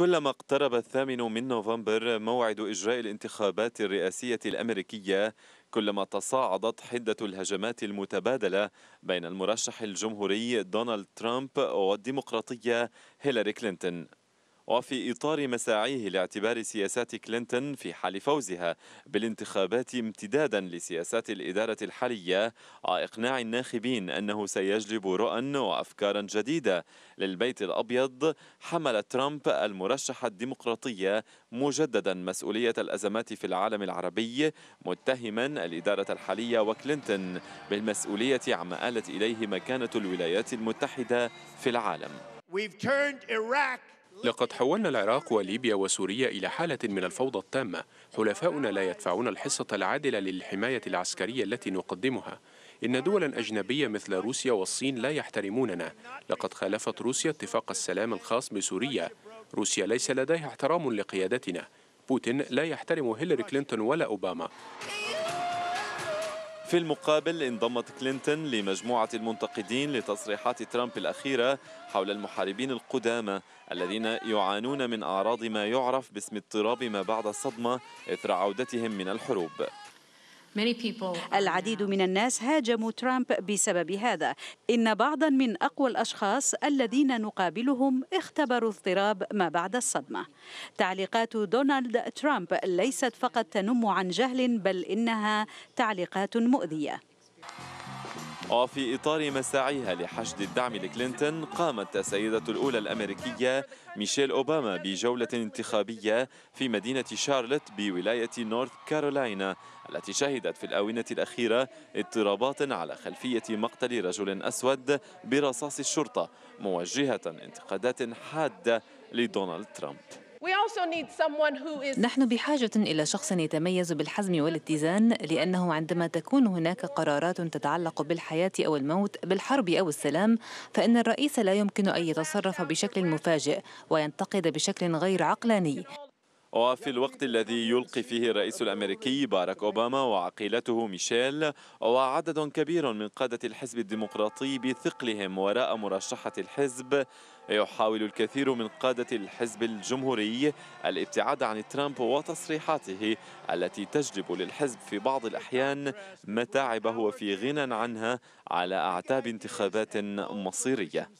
كلما اقترب الثامن من نوفمبر موعد إجراء الانتخابات الرئاسية الأمريكية كلما تصاعدت حدة الهجمات المتبادلة بين المرشح الجمهوري دونالد ترامب والديمقراطية هيلاري كلينتون وفي إطار مساعيه لاعتبار سياسات كلينتون في حال فوزها بالانتخابات امتدادا لسياسات الإدارة الحالية وإقناع الناخبين أنه سيجلب رؤى وأفكارا جديدة للبيت الأبيض حمل ترامب المرشح الديمقراطية مجددا مسؤولية الأزمات في العالم العربي متهما الإدارة الحالية وكلينتون بالمسؤولية عما آلت إليه مكانة الولايات المتحدة في العالم. We've turned Iraq لقد حولنا العراق وليبيا وسوريا إلى حالة من الفوضى التامة حلفاؤنا لا يدفعون الحصة العادلة للحماية العسكرية التي نقدمها إن دولا أجنبية مثل روسيا والصين لا يحترموننا لقد خالفت روسيا اتفاق السلام الخاص بسوريا روسيا ليس لديها احترام لقيادتنا بوتين لا يحترم هيلاري كلينتون ولا أوباما في المقابل انضمت كلينتون لمجموعة المنتقدين لتصريحات ترامب الأخيرة حول المحاربين القدامى الذين يعانون من أعراض ما يعرف باسم اضطراب ما بعد الصدمة إثر عودتهم من الحروب العديد من الناس هاجموا ترامب بسبب هذا إن بعضا من أقوى الأشخاص الذين نقابلهم اختبروا اضطراب ما بعد الصدمة تعليقات دونالد ترامب ليست فقط تنم عن جهل بل إنها تعليقات مؤذية وفي إطار مساعيها لحشد الدعم لكلينتون قامت السيدة الأولى الأمريكية ميشيل أوباما بجولة انتخابية في مدينة شارلوت بولاية نورث كارولاينا التي شهدت في الآونة الأخيرة اضطرابات على خلفية مقتل رجل أسود برصاص الشرطة موجهة انتقادات حادة لدونالد ترامب نحن بحاجة إلى شخص يتميز بالحزم والاتزان لأنه عندما تكون هناك قرارات تتعلق بالحياة أو الموت بالحرب أو السلام فإن الرئيس لا يمكن أن يتصرف بشكل مفاجئ وينتقد بشكل غير عقلاني وفي الوقت الذي يلقي فيه الرئيس الأمريكي باراك أوباما وعقيلته ميشيل وعدد كبير من قادة الحزب الديمقراطي بثقلهم وراء مرشحة الحزب يحاول الكثير من قادة الحزب الجمهوري الابتعاد عن ترامب وتصريحاته التي تجلب للحزب في بعض الأحيان متاعبه وفي غنى عنها على أعتاب انتخابات مصيرية